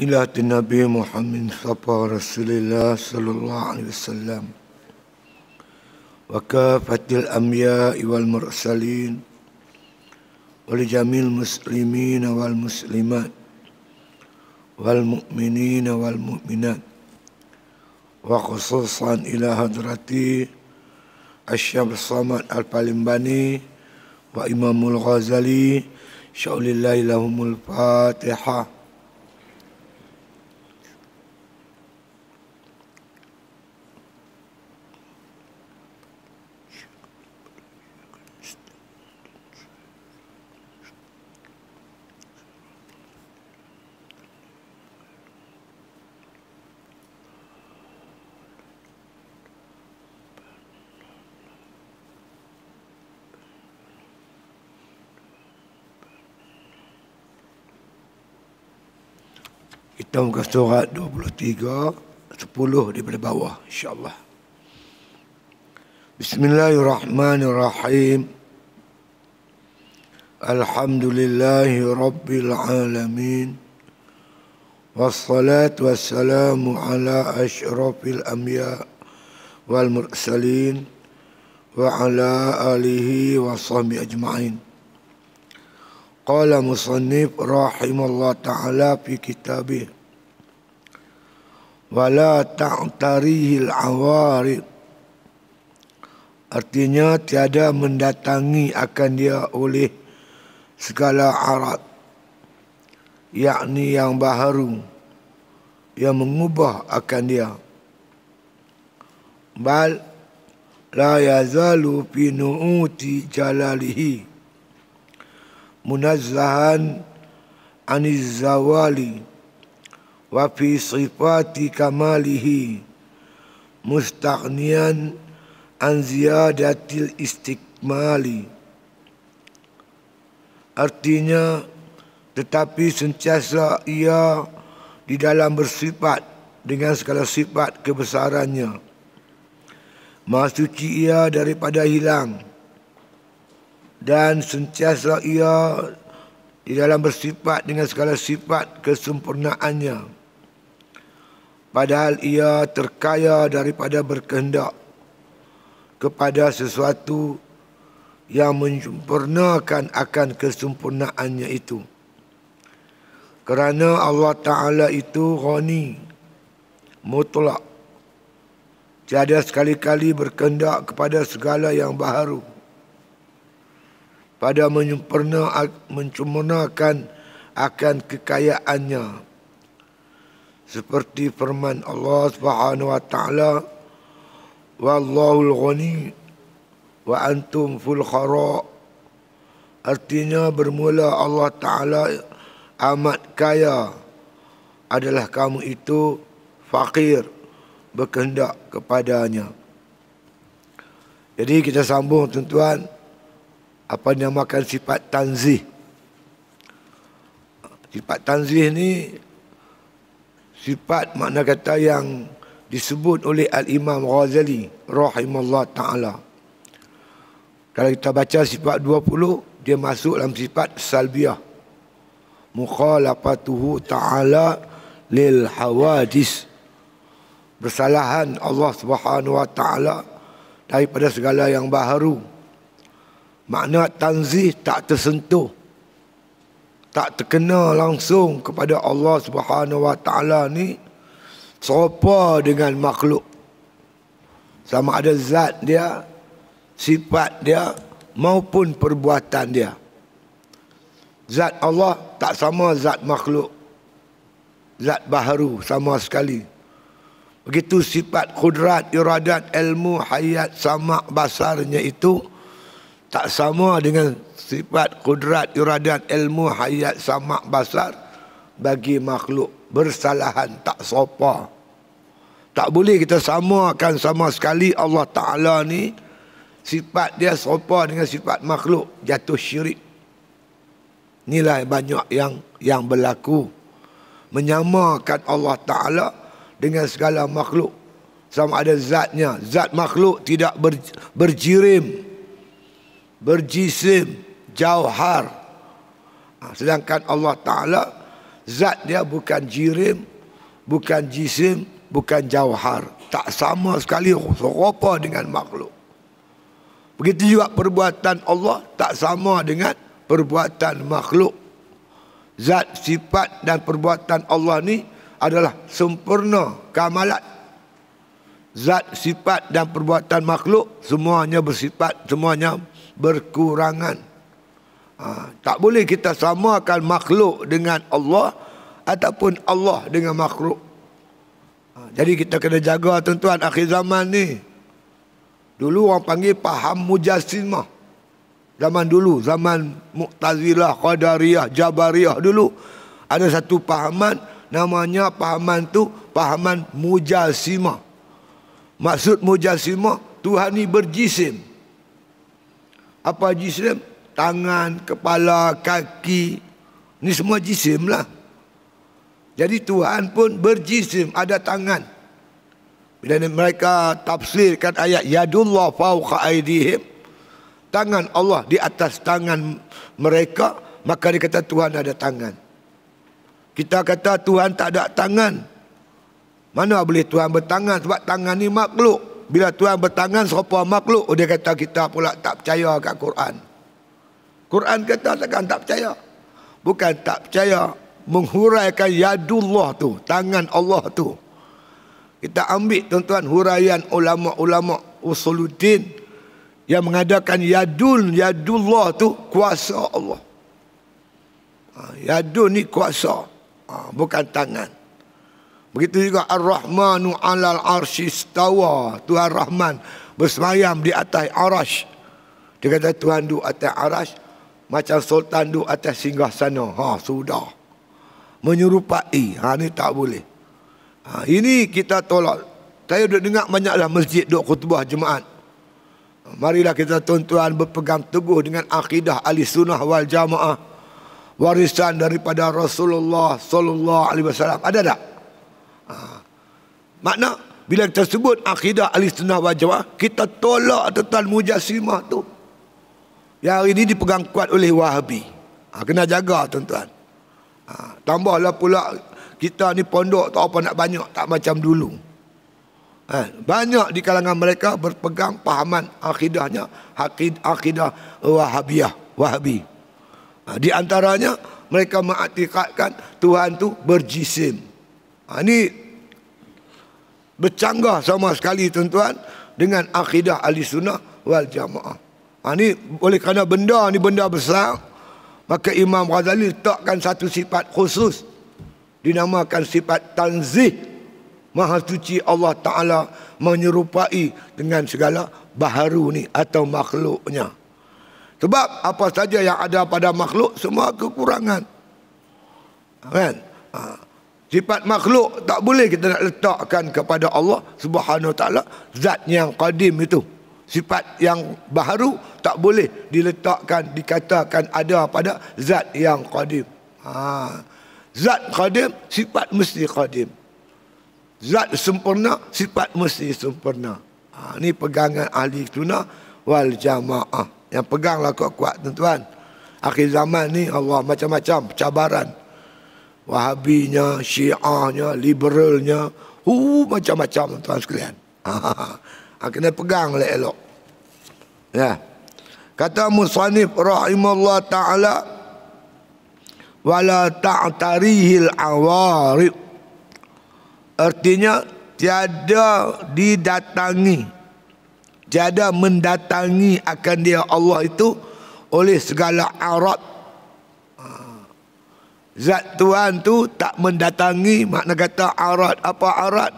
إلى النبي محمد صفى رسول الله صلى الله عليه وسلم وكافة الأنبياء والمرسلين ولجميع المسلمين والمسلمات والمؤمنين والمؤمنات وخصوصا إلى حضرتي الشيخ الصمد البالمباني وإمام الغزالي شاول الله لهم الفاتحة Kita buka surat 23 10 daripada bawah insyaAllah Bismillahirrahmanirrahim. Alhamdulillahi rabbil alamin. Wassalatu wassalamu ala ashrafil على wal mursalin wa ala alihi wa sahbihi ajma'in Qala رحمه rahimallahu ta'ala fi kitabih wala ta'tarihil awarid artinya tiada mendatangi akan dia oleh segala arat yakni yang baharu yang mengubah akan dia bal la yazalu fi nu'uti jalalihi munazzahan anizawali zawali wa fi sifati kamalihi mustaghnian an ziyadatil istikmali artinya tetapi sentiasa ia di dalam bersifat dengan segala sifat kebesarannya Masuci ia daripada hilang dan sentiasa ia di dalam bersifat dengan segala sifat kesempurnaannya padahal ia terkaya daripada berkehendak kepada sesuatu yang menyempurnakan akan kesempurnaannya itu. Kerana Allah Ta'ala itu ghani, mutlak. Tiada sekali-kali berkehendak kepada segala yang baharu. Pada menyempurnakan akan kekayaannya, seperti firman Allah Subhanahu wa taala wallahul ghani wa antum ful khara artinya bermula Allah taala amat kaya adalah kamu itu fakir berkehendak kepadanya jadi kita sambung tuan-tuan apa yang makan sifat tanzih sifat tanzih ni sifat makna kata yang disebut oleh Al-Imam Ghazali rahimahullah ta'ala. Kalau kita baca sifat 20, dia masuk dalam sifat salbiah. Mukhalafatuhu ta'ala lil hawadis. Bersalahan Allah subhanahu wa ta'ala daripada segala yang baharu. Makna tanzih tak tersentuh tak terkena langsung kepada Allah Subhanahu Wa Taala ni serupa dengan makhluk sama ada zat dia sifat dia maupun perbuatan dia zat Allah tak sama zat makhluk zat baharu sama sekali begitu sifat kudrat iradat ilmu hayat sama basarnya itu tak sama dengan sifat kudrat iradat ilmu hayat sama basar bagi makhluk bersalahan tak sopa tak boleh kita samakan sama sekali Allah Ta'ala ni sifat dia sopa dengan sifat makhluk jatuh syirik nilai banyak yang yang berlaku menyamakan Allah Ta'ala dengan segala makhluk sama ada zatnya zat makhluk tidak ber, berjirim berjisim jauhar ha, sedangkan Allah taala zat dia bukan jirim bukan jisim bukan jauhar tak sama sekali serupa dengan makhluk begitu juga perbuatan Allah tak sama dengan perbuatan makhluk zat sifat dan perbuatan Allah ni adalah sempurna kamalat zat sifat dan perbuatan makhluk semuanya bersifat semuanya berkurangan. Ha, tak boleh kita samakan makhluk dengan Allah ataupun Allah dengan makhluk. Ha, jadi kita kena jaga tuan-tuan akhir zaman ni. Dulu orang panggil paham mujassimah. Zaman dulu, zaman Mu'tazilah, Qadariyah, Jabariyah dulu. Ada satu pahaman, namanya pahaman tu pahaman mujassimah. Maksud mujassimah, Tuhan ni berjisim apa jisim tangan kepala kaki ni semua jisim lah jadi Tuhan pun berjisim ada tangan bila mereka tafsirkan ayat yadullah fauqa aidihim tangan Allah di atas tangan mereka maka dia kata Tuhan ada tangan kita kata Tuhan tak ada tangan mana boleh Tuhan bertangan sebab tangan ni makhluk bila Tuhan bertangan serupa makhluk Dia kata kita pula tak percaya kat Quran Quran kata takkan tak percaya Bukan tak percaya Menghuraikan yadullah tu Tangan Allah tu Kita ambil tuan-tuan huraian ulama-ulama Usuluddin Yang mengadakan yadul Yadullah tu kuasa Allah ha, Yadul ni kuasa ha, Bukan tangan Begitu juga Ar-Rahmanu alal arshistawa. Tuhan Rahman bersemayam di atas arash. Dia kata Tuhan duduk atas arash. Macam Sultan duduk atas singgah sana. Ha, sudah. Menyerupai. Ha, ini tak boleh. Ha, ini kita tolak. Saya duduk dengar banyaklah masjid duduk khutbah jemaat. Marilah kita tuan-tuan berpegang teguh dengan akidah ahli sunnah wal jamaah. Warisan daripada Rasulullah sallallahu alaihi wasallam. Ada tak? Makna bila kita sebut akidah al-sunnah wal jamaah, kita tolak tentang mujassimah tu. Yang hari ini dipegang kuat oleh Wahabi. Ha, kena jaga tuan-tuan. Ha, tambahlah pula kita ni pondok tak apa nak banyak tak macam dulu. Ha, banyak di kalangan mereka berpegang pahaman akidahnya hakid akidah Wahabiyah, Wahabi. Ha, di antaranya mereka mengaktikadkan Tuhan tu berjisim. ini ha, bercanggah sama sekali tuan-tuan dengan akidah ahli sunnah wal jamaah. Ha, ini boleh kerana benda ni benda besar. Maka Imam Ghazali letakkan satu sifat khusus. Dinamakan sifat tanzih. Maha suci Allah Ta'ala menyerupai dengan segala baharu ni atau makhluknya. Sebab apa saja yang ada pada makhluk semua kekurangan. Kan? Ha sifat makhluk tak boleh kita nak letakkan kepada Allah Subhanahu taala zat yang qadim itu sifat yang baharu tak boleh diletakkan dikatakan ada pada zat yang qadim ha zat qadim sifat mesti qadim zat sempurna sifat mesti sempurna ha ni pegangan ahli sunnah wal jamaah yang peganglah kuat-kuat tuan-tuan akhir zaman ni Allah macam-macam cabaran wahabinya, syiahnya, liberalnya, hu macam-macam tuan sekalian. Ha, ha, ha. ha pegang lah elok. Ya. Kata musannif rahimallahu taala wala ta'tarihil awariq. Artinya tiada didatangi tiada mendatangi akan dia Allah itu oleh segala arat zat Tuhan tu tak mendatangi makna kata arat apa arat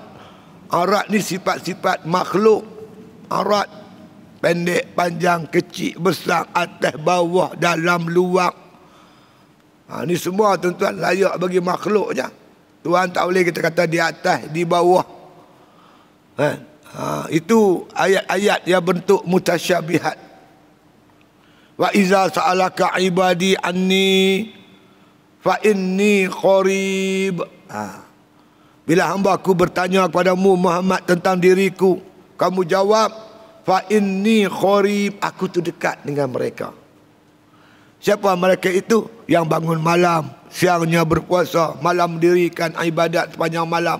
arat ni sifat-sifat makhluk arat pendek panjang kecil besar atas bawah dalam luar ha, ni semua tuan-tuan layak bagi makhluknya Tuhan tak boleh kita kata di atas di bawah ha, ha, itu ayat-ayat yang bentuk mutasyabihat wa iza sa'alaka ibadi anni fa inni qarib ha. bila hamba aku bertanya kepadamu Muhammad tentang diriku kamu jawab fa inni qarib aku tu dekat dengan mereka siapa mereka itu yang bangun malam siangnya berpuasa malam mendirikan ibadat sepanjang malam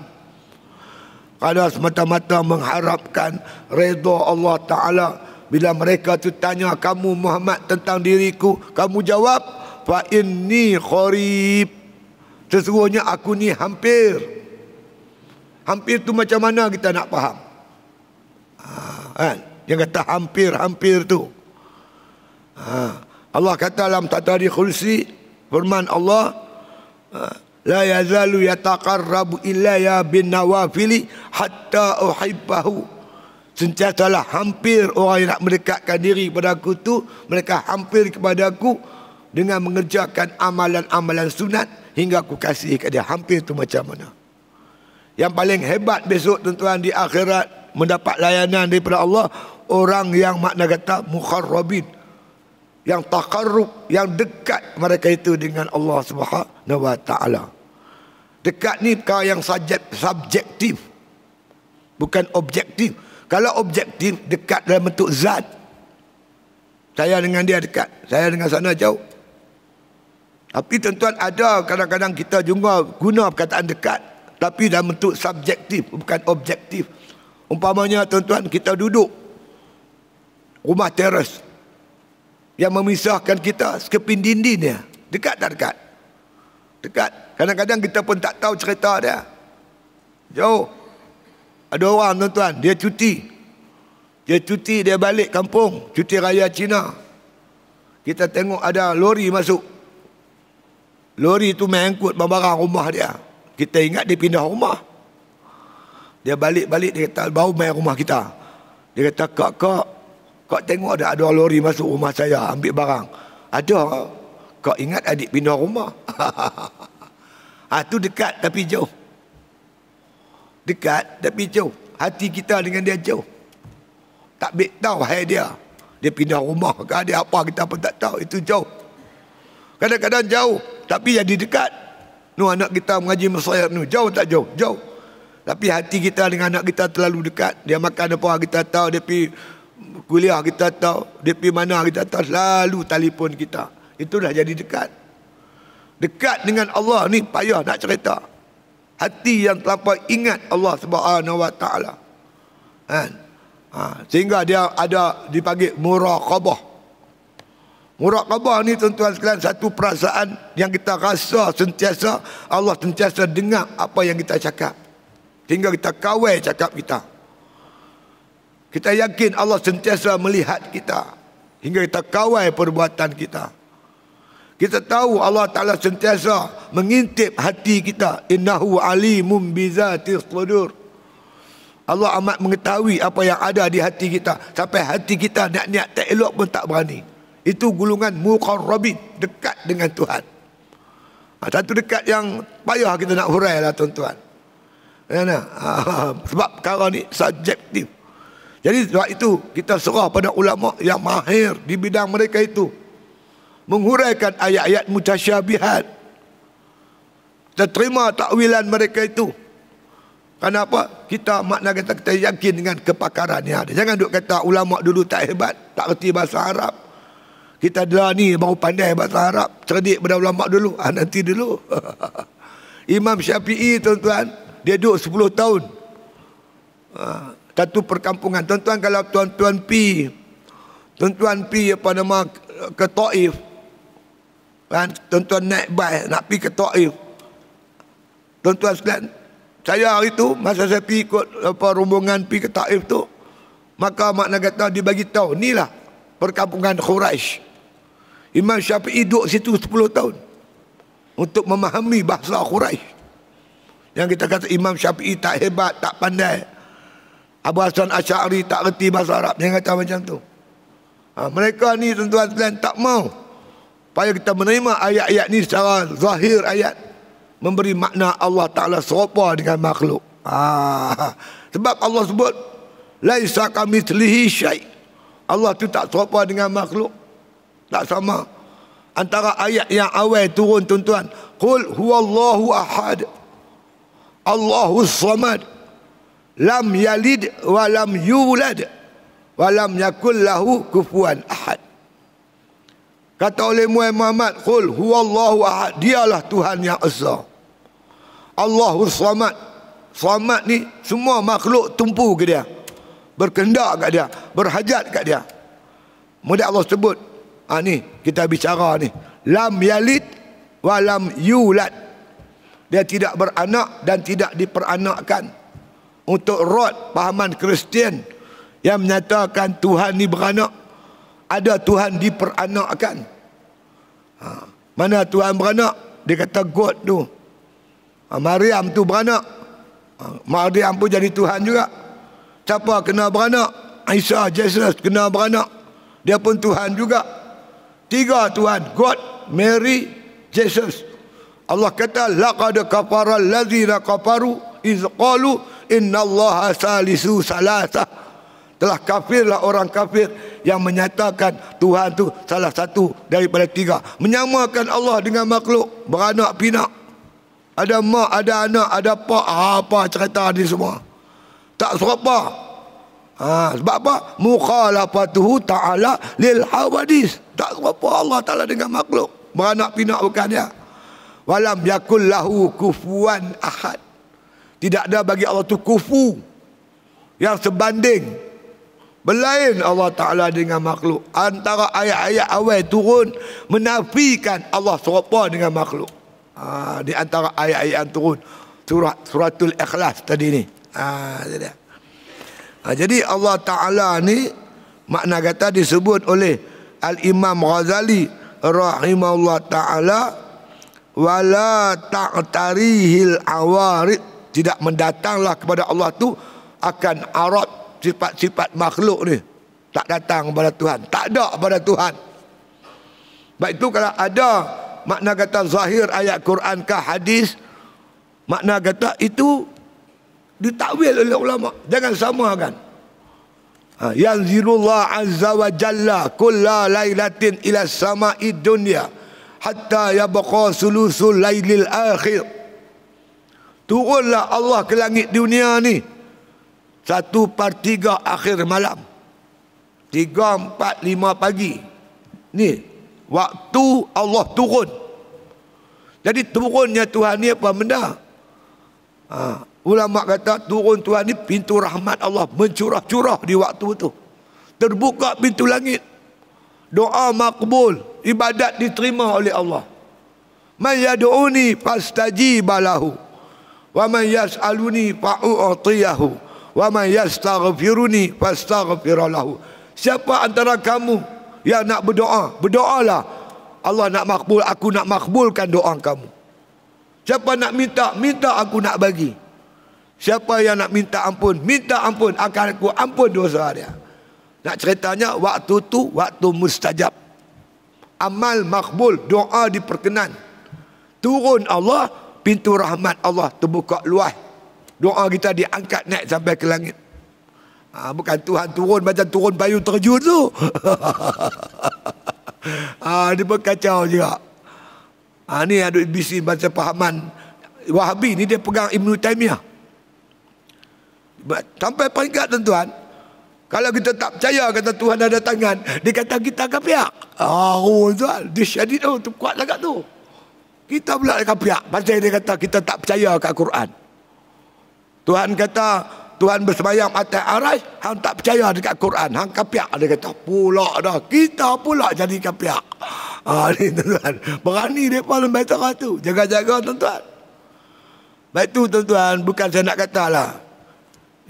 kerana semata-mata mengharapkan reda Allah Ta'ala. Bila mereka itu tanya kamu Muhammad tentang diriku. Kamu jawab fa inni kharib sesungguhnya aku ni hampir hampir tu macam mana kita nak faham ha kata hampir-hampir tu ha Allah kata dalam tatari khulsi firman Allah ah, la yazalu yataqarrabu ya bin nawafili hatta uhibbahu sentiasalah hampir orang yang nak mendekatkan diri kepada aku tu mereka hampir kepada aku dengan mengerjakan amalan-amalan sunat hingga aku kasih kat dia hampir tu macam mana yang paling hebat besok tuan-tuan di akhirat mendapat layanan daripada Allah orang yang makna kata mukharrabin yang taqarrub yang dekat mereka itu dengan Allah Subhanahu dekat ni perkara yang subjektif bukan objektif kalau objektif dekat dalam bentuk zat saya dengan dia dekat saya dengan sana jauh tapi tuan-tuan ada kadang-kadang kita juga guna perkataan dekat tapi dalam bentuk subjektif bukan objektif. Umpamanya tuan-tuan kita duduk rumah teras yang memisahkan kita sekeping dinding dia. Dekat tak dekat? Dekat. Kadang-kadang kita pun tak tahu cerita dia. Jauh. Ada orang tuan-tuan, dia cuti. Dia cuti, dia balik kampung. Cuti raya Cina. Kita tengok ada lori masuk. Lori tu mengangkut barang-barang rumah dia. Kita ingat dia pindah rumah. Dia balik-balik, dia kata, bau main rumah kita. Dia kata, kak, kak, kau tengok ada, ada lori masuk rumah saya, ambil barang. Ada. kau ingat adik pindah rumah. ha, tu dekat tapi jauh. Dekat tapi jauh. Hati kita dengan dia jauh. Tak tahu hai dia. Dia pindah rumah ke dia apa kita pun tak tahu. Itu jauh. Kadang-kadang jauh tapi di dekat. Nu anak kita mengaji masyarakat nu jauh tak jauh? Jauh. Tapi hati kita dengan anak kita terlalu dekat. Dia makan apa kita tahu, dia pi kuliah kita tahu, dia pi mana kita tahu, selalu telefon kita. Itu dah jadi dekat. Dekat dengan Allah ni payah nak cerita. Hati yang terlampau ingat Allah Subhanahu Wa Taala. Kan? Ha. Sehingga dia ada dipanggil muraqabah. Muraqabah ni tuan-tuan sekalian satu perasaan yang kita rasa sentiasa Allah sentiasa dengar apa yang kita cakap. Sehingga kita kawai cakap kita. Kita yakin Allah sentiasa melihat kita. Hingga kita kawai perbuatan kita. Kita tahu Allah Ta'ala sentiasa mengintip hati kita. Innahu alimun bizatil sudur. Allah amat mengetahui apa yang ada di hati kita. Sampai hati kita niat-niat tak elok pun tak berani. Itu gulungan muqarrabin Dekat dengan Tuhan ha, Satu dekat yang payah kita nak hurai lah tuan-tuan ya, nah. ha, Sebab perkara ni subjektif Jadi sebab itu kita serah pada ulama yang mahir di bidang mereka itu Menghuraikan ayat-ayat mutasyabihat Kita terima takwilan mereka itu Kenapa? Kita makna kata kita yakin dengan kepakaran yang ada. Jangan duk kata ulama dulu tak hebat, tak reti bahasa Arab. Kita adalah ni baru pandai bahasa Arab. Cerdik pada ulama dulu. Ah, nanti dulu. Imam Syafi'i tuan-tuan. Dia duduk 10 tahun. Ah, satu perkampungan. Tuan-tuan kalau tuan-tuan pi. Tuan-tuan pi apa nama ke Taif. Kan? Tuan-tuan naik bas nak pi ke Taif. Tuan-tuan sekalian. Saya hari tu masa saya pi ikut apa, rombongan pi ke Taif tu. Maka makna kata dibagi bagi tahu. Inilah perkampungan Quraisy. Imam Syafi'i duduk situ 10 tahun untuk memahami bahasa Quraisy. Yang kita kata Imam Syafi'i tak hebat, tak pandai. Abu Hasan Asy'ari tak reti bahasa Arab. Yang kata macam tu. Ha, mereka ni tuan-tuan tak mau supaya kita menerima ayat-ayat ni secara zahir ayat memberi makna Allah Taala serupa dengan makhluk. Ha, sebab Allah sebut laisa kamitslihi syai. Allah tu tak serupa dengan makhluk. Tak sama. Antara ayat yang awal turun tuan-tuan. Qul huwallahu ahad. Allahu samad. Lam yalid wa lam yulad. Wa lam yakul lahu kufuan ahad. Kata oleh Muhammad. Qul huwallahu ahad. Dialah Tuhan yang esa. Allahu samad. Samad ni semua makhluk tumpu ke dia. Berkendak kat dia. Berhajat kat dia. Mudah Allah sebut ha, ni kita bicara ni lam yalid walam yulad dia tidak beranak dan tidak diperanakkan untuk rod pahaman Kristian yang menyatakan Tuhan ni beranak ada Tuhan diperanakkan ha, mana Tuhan beranak dia kata God tu ha, Maryam tu beranak ha, Maryam pun jadi Tuhan juga siapa kena beranak Isa Jesus kena beranak dia pun Tuhan juga. Tiga Tuhan, God, Mary, Jesus. Allah kata laqad kafara allazina kafaru iz qalu inna Allah salisu salasah. Telah kafirlah orang kafir yang menyatakan Tuhan tu salah satu daripada tiga. Menyamakan Allah dengan makhluk beranak pinak. Ada mak, ada anak, ada pak, apa cerita ni semua. Tak serupa. Ha, sebab apa? Mukhalafatuhu ta'ala lil hawadis. Tak apa Allah ta'ala dengan makhluk. Beranak pinak bukan dia. Walam yakul kufuan ahad. Tidak ada bagi Allah tu kufu. Yang sebanding. Berlain Allah Ta'ala dengan makhluk. Antara ayat-ayat awal turun. Menafikan Allah serupa dengan makhluk. Ha, di antara ayat-ayat turun. Surat, suratul ikhlas tadi ni. ha, dia, dia ha, jadi Allah Ta'ala ni makna kata disebut oleh Al-Imam Ghazali rahimahullah Ta'ala wala ta'tarihil awarid tidak mendatanglah kepada Allah tu akan arat sifat-sifat makhluk ni tak datang kepada Tuhan tak ada kepada Tuhan Baik tu kalau ada makna kata zahir ayat Quran ke hadis makna kata itu ditakwil oleh ulama jangan samakan ha, yang zirullah azza wa jalla kulla lailatin ila sama'i dunya hatta yabqa sulusul lailil akhir turunlah Allah ke langit dunia ni satu per tiga akhir malam tiga empat lima pagi ni waktu Allah turun jadi turunnya Tuhan ni apa benda ha, Ulama kata turun Tuhan ni pintu rahmat Allah mencurah-curah di waktu itu. Terbuka pintu langit. Doa makbul, ibadat diterima oleh Allah. Man yad'uni fastajib lahu. Wa man yas'aluni fa'u'tiyahu. Wa man yastaghfiruni fastaghfir lahu. Siapa antara kamu yang nak berdoa, berdoalah. Allah nak makbul, aku nak makbulkan doa kamu. Siapa nak minta, minta aku nak bagi. Siapa yang nak minta ampun, minta ampun akan aku ampun dosa dia. Nak ceritanya waktu tu waktu mustajab. Amal makbul, doa diperkenan. Turun Allah, pintu rahmat Allah terbuka luas. Doa kita diangkat naik sampai ke langit. Ha, bukan Tuhan turun macam turun bayu terjun tu. ha, dia berkacau juga. Ha, ni ada bisnis baca pahaman. Wahabi ni dia pegang Ibn Taymiyah. Sampai peringkat tuan-tuan Kalau kita tak percaya kata Tuhan ada tangan Dia kata kita akan pihak ah, Oh tuan, dia syadid tu, kuat sangat tu Kita pula akan pihak Pasal dia kata kita tak percaya kat Quran Tuhan kata Tuhan bersemayam atas arai Hang tak percaya dekat Quran Hang kapiak Dia kata pula dah Kita pula jadi kapiak ha, ah, Ni tuan-tuan Berani dia pun lembaga tu Jaga-jaga tuan-tuan Baik tu tuan-tuan Bukan saya nak kata lah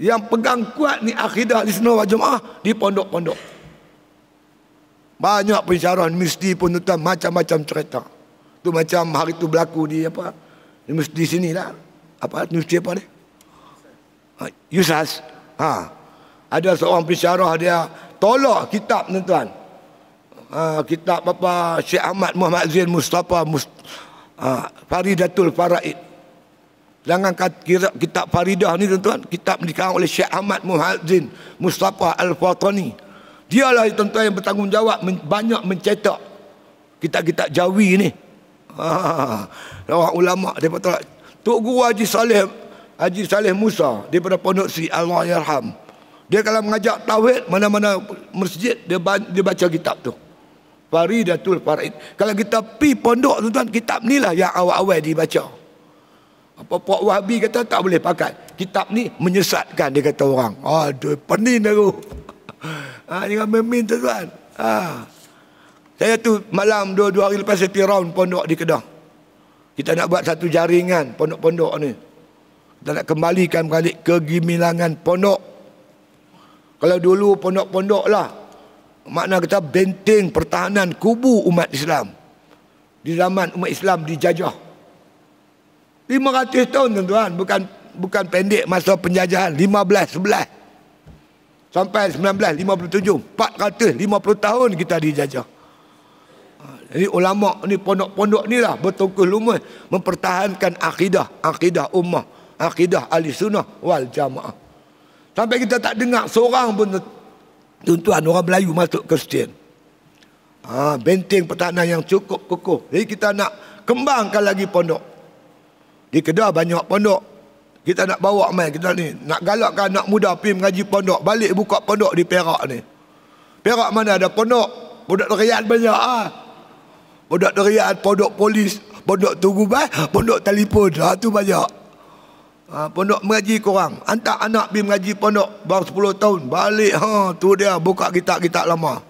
yang pegang kuat ni akidah di wajah jemaah di pondok-pondok. Banyak pensyarah mesti pun tuan macam-macam cerita. Tu macam hari tu berlaku di apa? Di mesti sini lah. Apa mesti apa ni? Ah, Yusas. Ha. Ada seorang pensyarah dia tolak kitab ni tuan. Ha, kitab apa Syekh Ahmad Muhammad Zain Mustafa Must ha, Faridatul Faraid. Jangan kira kitab Faridah ni tuan-tuan. Kitab dikarang oleh Syekh Ahmad Muhaddin Mustafa Al-Fatani. Dialah tuan-tuan yang bertanggungjawab banyak mencetak kitab-kitab Jawi ni. Ha, orang ulama daripada Tok Guru Haji Saleh Haji Saleh Musa daripada Pondok Sri Allah Yarham. Dia kalau mengajak tawhid mana-mana masjid dia, dia baca kitab tu. Faridatul farid Kalau kita pi pondok tuan-tuan kitab lah yang awal-awal dibaca. baca. Apa Pak Wahabi kata tak boleh pakai. Kitab ni menyesatkan dia kata orang. Aduh pening aku. Ha, jangan memin tu tuan. Ha. Saya tu malam dua dua hari lepas saya tirau pondok di Kedah. Kita nak buat satu jaringan pondok-pondok ni. Kita nak kembalikan balik kegemilangan pondok. Kalau dulu pondok-pondok lah. Makna kita benteng pertahanan kubu umat Islam. Di zaman umat Islam dijajah. 500 tahun tuan-tuan bukan bukan pendek masa penjajahan 15 11 sampai 1957 450 tahun kita dijajah ha, jadi ulama ni pondok-pondok ni lah bertungkus lumus mempertahankan akidah akidah ummah akidah ahli sunnah wal jamaah sampai kita tak dengar seorang pun tuan-tuan orang Melayu masuk Kristian ha, benteng pertahanan yang cukup kukuh jadi kita nak kembangkan lagi pondok di Kedah banyak pondok. Kita nak bawa main kita ni. Nak galakkan anak muda pergi mengaji pondok. Balik buka pondok di Perak ni. Perak mana ada pondok. pondok terian banyak ah. Ha? Budak terian, pondok polis, pondok tugu bas, pondok telefon. Ha, tu banyak. Ha, pondok mengaji korang. Hantar anak pergi mengaji pondok. Baru 10 tahun. Balik. Ha, tu dia buka kitab-kitab lama.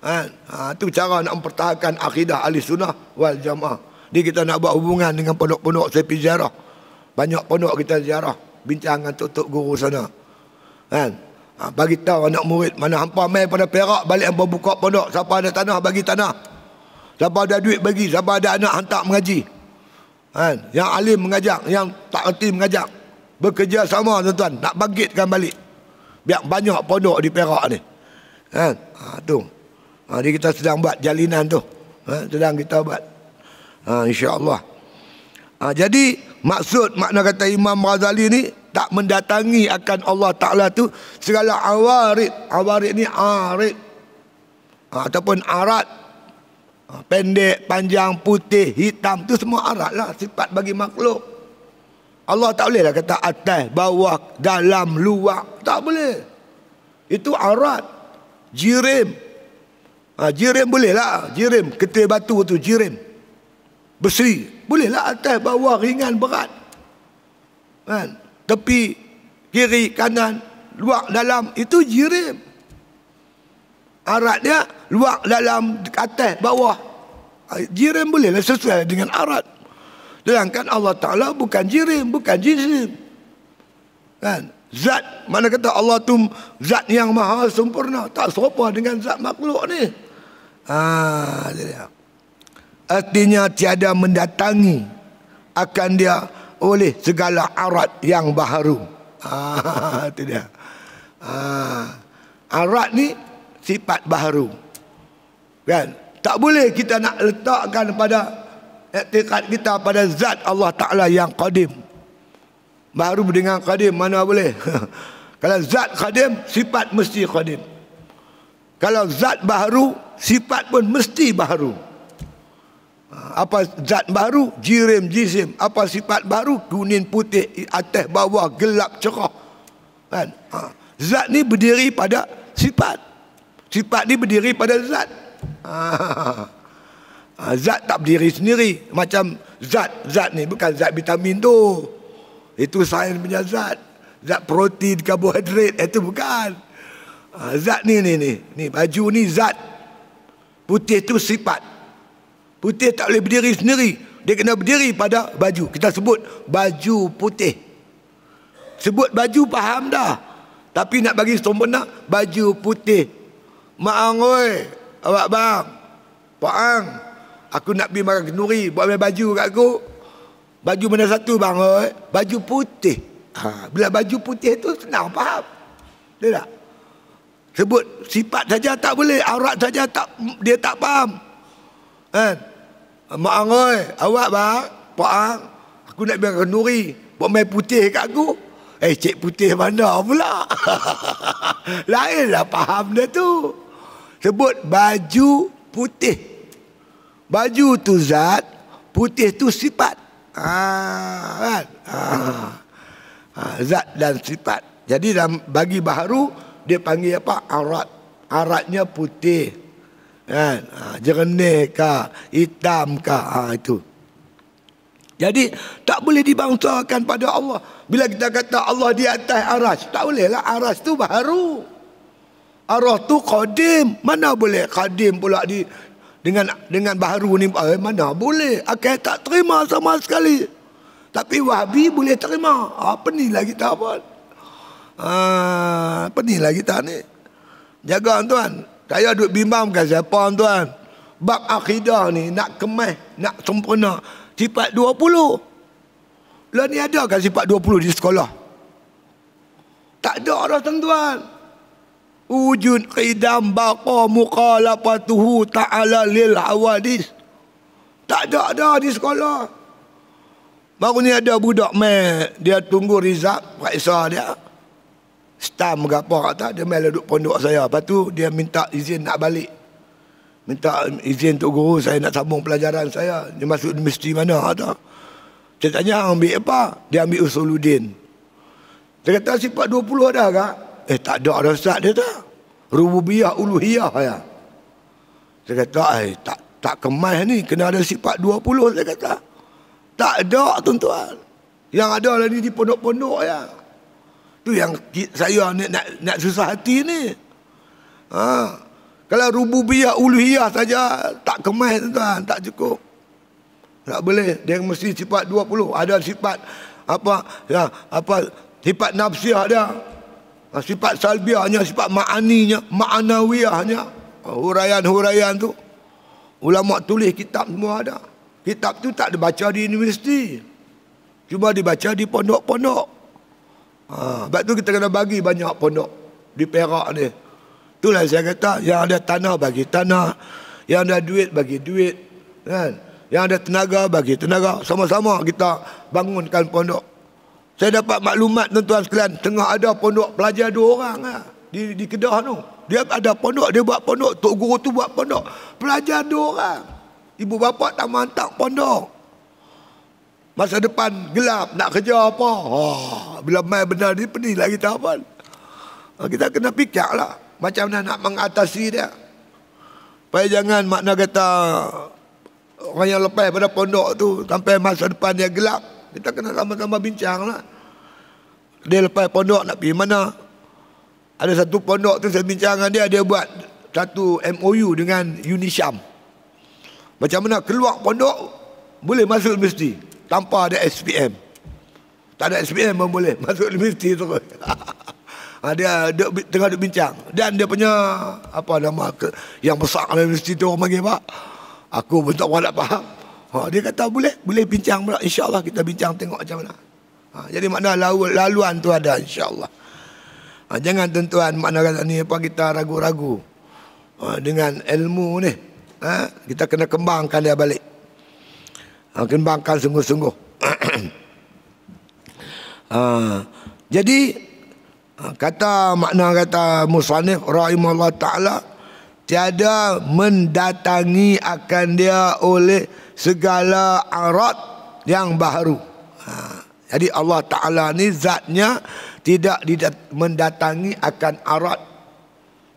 Ha, ha, tu cara nak mempertahankan akidah ahli sunnah wal jamaah. Ni kita nak buat hubungan dengan pondok-pondok saya pergi ziarah. Banyak pondok kita ziarah. Bincang dengan tutup guru sana. Kan? Ha, bagi tahu anak murid mana hampa main pada perak balik hampa buka pondok. Siapa ada tanah bagi tanah. Siapa ada duit bagi. Siapa ada anak hantar mengaji. Kan? Yang alim mengajak. Yang tak erti mengajak. Bekerjasama tuan-tuan. Nak bangkitkan balik. Biar banyak pondok di perak ni. Kan? Ha, tu. Ha, jadi kita sedang buat jalinan tu. Ha, sedang kita buat ha, InsyaAllah ha, Jadi maksud makna kata Imam Ghazali ni Tak mendatangi akan Allah Ta'ala tu Segala awarid Awarid ni arid ha, Ataupun arat ha, Pendek, panjang, putih, hitam tu semua arat lah Sifat bagi makhluk Allah tak bolehlah kata atas, bawah, dalam, luar Tak boleh Itu arat Jirim ha, Jirim bolehlah Jirim, ketir batu tu jirim besi. Bolehlah atas, bawah, ringan, berat. Kan? Tepi, kiri, kanan, luak dalam. Itu jirim. Arat dia, luar, dalam, atas, bawah. Ha, jirim bolehlah sesuai dengan arat. Sedangkan Allah Ta'ala bukan jirim, bukan jirim. Kan? Zat, mana kata Allah tu zat yang maha sempurna. Tak serupa dengan zat makhluk ni. Ah, ha, jadi apa? Artinya tiada mendatangi akan dia oleh segala arat yang baharu. Ah, itu dia. Ah, arat ni sifat baharu. Kan? Tak boleh kita nak letakkan pada etikat kita pada zat Allah Ta'ala yang qadim. Baru dengan qadim mana boleh. Kalau zat qadim, sifat mesti qadim. Kalau zat baharu, sifat pun mesti baharu apa zat baru jirim jisim apa sifat baru kuning putih atas bawah gelap cerah kan ha. zat ni berdiri pada sifat sifat ni berdiri pada zat ha. Ha. zat tak berdiri sendiri macam zat zat ni bukan zat vitamin tu itu sains punya zat zat protein karbohidrat itu bukan ha. zat ni ni ni ni baju ni zat putih tu sifat Putih tak boleh berdiri sendiri. Dia kena berdiri pada baju. Kita sebut baju putih. Sebut baju faham dah. Tapi nak bagi sempurna baju putih. Mak oi, awak bang. Pak aku nak pergi makan kenduri, buat ambil baju kat aku. Baju mana satu bang oi? Baju putih. Ha, bila baju putih tu senang faham. Betul tak? Sebut sifat saja tak boleh, aurat saja tak dia tak faham. Kan? Eh? Mak Angoy, awak ba, Pak Ang, aku nak biar kenduri, buat main putih kat aku. Eh, cik putih mana pula? Lainlah faham dia tu. Sebut baju putih. Baju tu zat, putih tu sifat. Ha, kan? Ha. ha. Zat dan sifat. Jadi dalam bagi baharu, dia panggil apa? Arat. Aratnya putih kan ha, jernih kah hitam kah ha, itu jadi tak boleh dibangsakan pada Allah bila kita kata Allah di atas arash tak boleh lah arash tu baru arash tu qadim mana boleh qadim pula di dengan dengan baru ni eh, mana boleh Akhirnya tak terima sama sekali tapi wahabi boleh terima ha, apa ni lagi kita apa ha, apa ni lagi kita ni jaga tuan tak payah duduk bimbang bukan siapa tuan. Bab akidah ni nak kemas, nak sempurna. Sifat 20. Lah ni ada kan sifat 20 di sekolah? Tak ada orang tuan-tuan. Wujud qidam baqa muqalafatuhu ta'ala lil hawadis. Tak ada ada di sekolah. Baru ni ada budak meh dia tunggu result Pak dia stam ke apa tak dia mai duduk pondok saya lepas tu dia minta izin nak balik minta izin untuk guru saya nak sambung pelajaran saya dia masuk universiti mana tak dia tanya ambil apa dia ambil usuludin dia kata sifat 20 dah kak eh tak ada dah ustaz dia tak rububiyah uluhiyah ya dia kata eh tak tak kemas ni kena ada sifat 20 dia kata tak ada tuan-tuan yang ada lah ni di pondok-pondok ya Tu yang saya nak, nak, nak susah hati ni. Ha. Kalau rububiyah uluhiyah saja tak kemas tuan, tak cukup. Tak boleh, dia mesti sifat 20. Ada sifat apa? Ya, apa sifat nafsiah ada, ha, Sifat salbiahnya, sifat ma'aninya, ma'anawiyahnya. Huraian-huraian tu. Ulama tulis kitab semua ada. Kitab tu tak dibaca di universiti. Cuma dibaca di pondok-pondok. Ha, sebab tu kita kena bagi banyak pondok di Perak ni. Itulah saya kata, yang ada tanah bagi tanah, yang ada duit bagi duit, kan? Yang ada tenaga bagi tenaga, sama-sama kita bangunkan pondok. Saya dapat maklumat tuan-tuan sekalian, tengah ada pondok pelajar dua orang lah, di, di Kedah tu. Dia ada pondok, dia buat pondok, tok guru tu buat pondok. Pelajar dua orang. Ibu bapa tak mantap pondok. Masa depan gelap Nak kerja apa oh, Bila main benda ni Pening lagi kita apa ah, Kita kena fikir lah Macam mana nak mengatasi dia Supaya jangan makna kata Orang yang lepas pada pondok tu Sampai masa depan dia gelap Kita kena sama-sama bincang lah Dia lepas pondok nak pergi mana Ada satu pondok tu Saya bincang dengan dia Dia buat satu MOU dengan Unisham Macam mana keluar pondok Boleh masuk mesti tanpa ada SPM. Tak ada SPM pun boleh masuk universiti terus. Ada ah, tengah duk bincang dan dia punya apa nama ke, yang besar dalam universiti tu orang panggil pak. Aku pun tak nak faham. Ha, dia kata boleh, boleh bincang pula. InsyaAllah kita bincang tengok macam mana. Ha, jadi makna lalu, laluan tu ada insyaAllah. Ha, jangan tentuan makna kata ni apa kita ragu-ragu. Ha, dengan ilmu ni. Ha, kita kena kembangkan dia balik. Ha, ah, kena bakal sungguh-sungguh. ha, jadi, ah, kata makna kata Musanif, Rahimahullah Ta'ala, tiada mendatangi akan dia oleh segala arat yang baru. Ha, jadi Allah Ta'ala ni zatnya tidak mendatangi akan arat.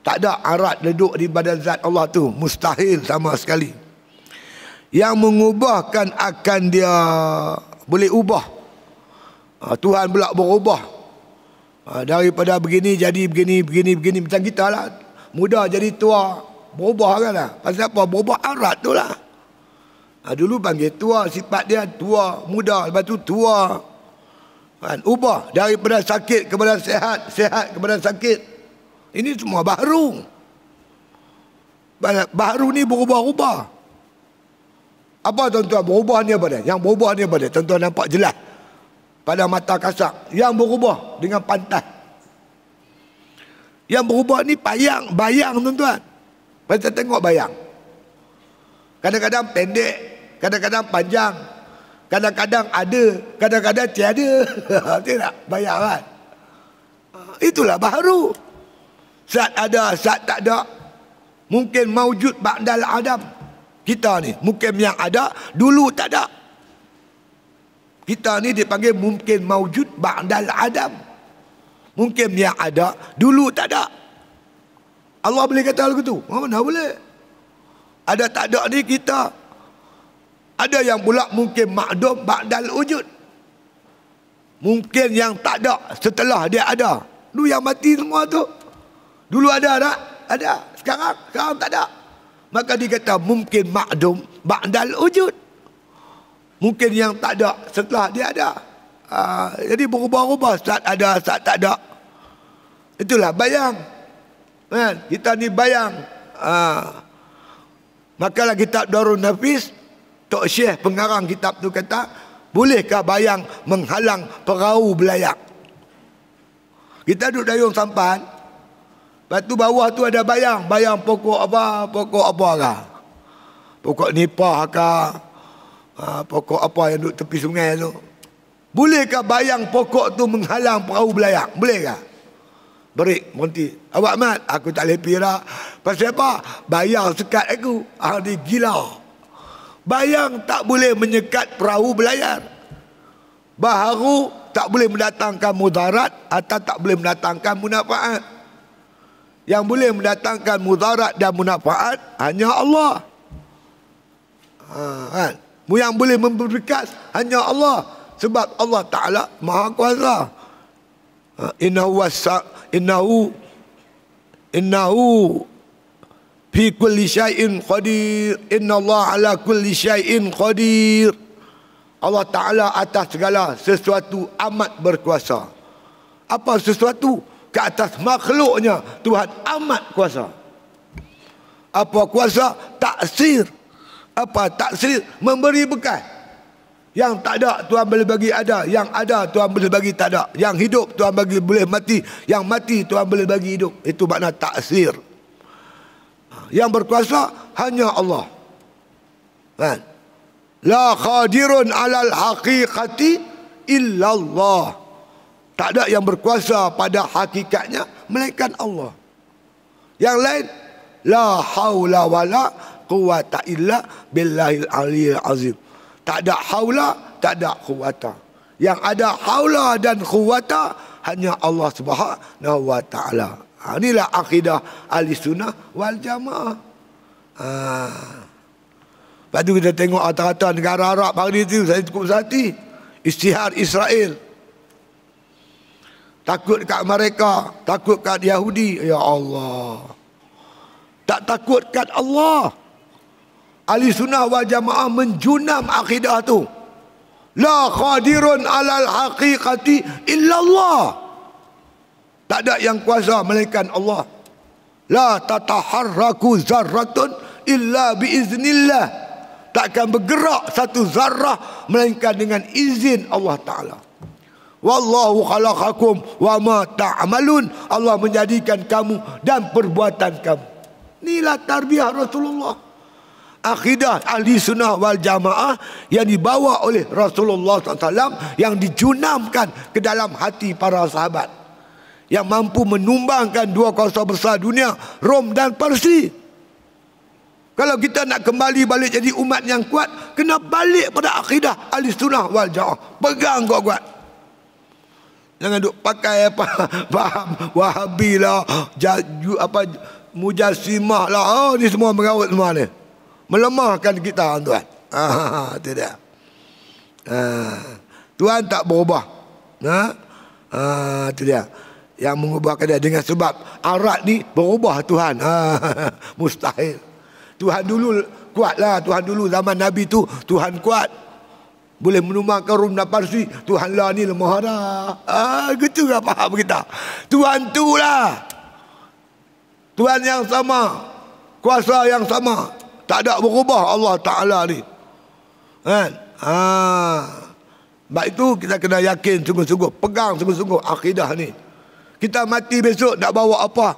Tak ada arat duduk di badan zat Allah tu. Mustahil sama sekali yang mengubahkan akan dia boleh ubah ah, Tuhan pula berubah ah, daripada begini jadi begini begini begini macam kita lah muda jadi tua berubah kan lah pasal apa berubah arat tu lah ah, dulu panggil tua sifat dia tua muda lepas tu tua kan ubah daripada sakit kepada sehat sehat kepada sakit ini semua baru baru ni berubah-ubah apa tuan-tuan berubah ni apa dia? Yang berubah ni apa dia? Tuan-tuan nampak jelas. Pada mata kasar. Yang berubah dengan pantas. Yang berubah ni payang, bayang tuan-tuan. Pada tengok bayang. Kadang-kadang pendek. Kadang-kadang panjang. Kadang-kadang ada. Kadang-kadang tiada. Tidak tak? Bayang kan? Itulah baru. Saat ada, saat tak ada. Mungkin maujud ba'dal Adam. Kita ni mungkin yang ada dulu tak ada. Kita ni dipanggil mungkin maujud ba'dal adam. Mungkin yang ada dulu tak ada. Allah boleh kata lagu tu. Oh, mana boleh? Ada tak ada ni kita. Ada yang pula mungkin ma'dum ba'dal wujud. Mungkin yang tak ada setelah dia ada. Dulu yang mati semua tu. Dulu ada tak? Ada. Sekarang? Sekarang tak ada maka dikata mungkin ma'dum ba'dal ujud, mungkin yang tak ada setelah dia ada ha, jadi berubah-ubah saat ada saat tak ada itulah bayang kan kita ni bayang ha. Ah. makalah kitab darul nafis tok syekh pengarang kitab tu kata bolehkah bayang menghalang perahu belayar kita duduk dayung sampan Batu bawah tu ada bayang. Bayang pokok apa, pokok apa lah. Pokok nipah kah. Ha, pokok apa yang duduk tepi sungai tu. Bolehkah bayang pokok tu menghalang perahu belayang? Bolehkah? Beri, monti, Awak mat, aku tak boleh pergi Pasal apa? Bayang sekat aku. Ah, dia gila. Bayang tak boleh menyekat perahu belayar. Baharu tak boleh mendatangkan mudarat atau tak boleh mendatangkan munafaat yang boleh mendatangkan mudarat dan munafaat hanya Allah. Ha, kan? Yang boleh memberikan hanya Allah. Sebab Allah Ta'ala maha kuasa. Ha, innahu wassa, innahu, innahu fi kulli syai'in khadir Inna Allah ala kulli syai'in khadir Allah Ta'ala atas segala sesuatu amat berkuasa. Apa sesuatu? Sesuatu ke atas makhluknya Tuhan amat kuasa apa kuasa taksir apa taksir memberi bekal yang tak ada Tuhan boleh bagi ada yang ada Tuhan boleh bagi tak ada yang hidup Tuhan bagi boleh mati yang mati Tuhan boleh bagi hidup itu makna taksir yang berkuasa hanya Allah kan la khadirun alal haqiqati illallah tak ada yang berkuasa pada hakikatnya melainkan Allah. Yang lain la haula wala quwata illa billahil aliyil azim. Tak ada haula, tak ada quwata. Yang ada haula dan quwata hanya Allah Subhanahu wa taala. Ha, inilah akidah ahli sunnah wal jamaah. Ha. Lepas tu kita tengok rata-rata negara Arab hari tu saya cukup sati. Istihar Israel. Takut kat mereka, takut kat Yahudi. Ya Allah. Tak takut kat Allah. Ali sunnah wal jamaah menjunam akidah tu. La khadirun alal haqiqati illallah. Tak ada yang kuasa melainkan Allah. La tataharraku zarratun illa biiznillah. Takkan bergerak satu zarrah melainkan dengan izin Allah Ta'ala. Wallahu khalaqakum wa ma ta'malun. Allah menjadikan kamu dan perbuatan kamu. Inilah tarbiyah Rasulullah. Akidah ahli sunnah wal jamaah yang dibawa oleh Rasulullah SAW yang dicunamkan ke dalam hati para sahabat. Yang mampu menumbangkan dua kuasa besar dunia, Rom dan Parsi. Kalau kita nak kembali balik jadi umat yang kuat, kena balik pada akidah ahli sunnah wal jamaah. Pegang kuat-kuat jangan duk pakai apa faham wahabi lah jaju apa mujassimah lah oh, ni semua mengawut semua ni melemahkan kita tuan ah, tidak ah, tuan tak berubah ha ah, tidak yang mengubah dia dengan sebab arat ni berubah tuhan ah, mustahil tuhan dulu kuatlah tuhan dulu zaman nabi tu tuhan kuat boleh menumbangkan Rum dan Parsi Tuhan lah ni lemah dah ah, gitu lah faham kita Tuhan tu lah Tuhan yang sama kuasa yang sama tak ada berubah Allah Ta'ala ni kan ah. sebab itu kita kena yakin sungguh-sungguh pegang sungguh-sungguh akidah ni kita mati besok nak bawa apa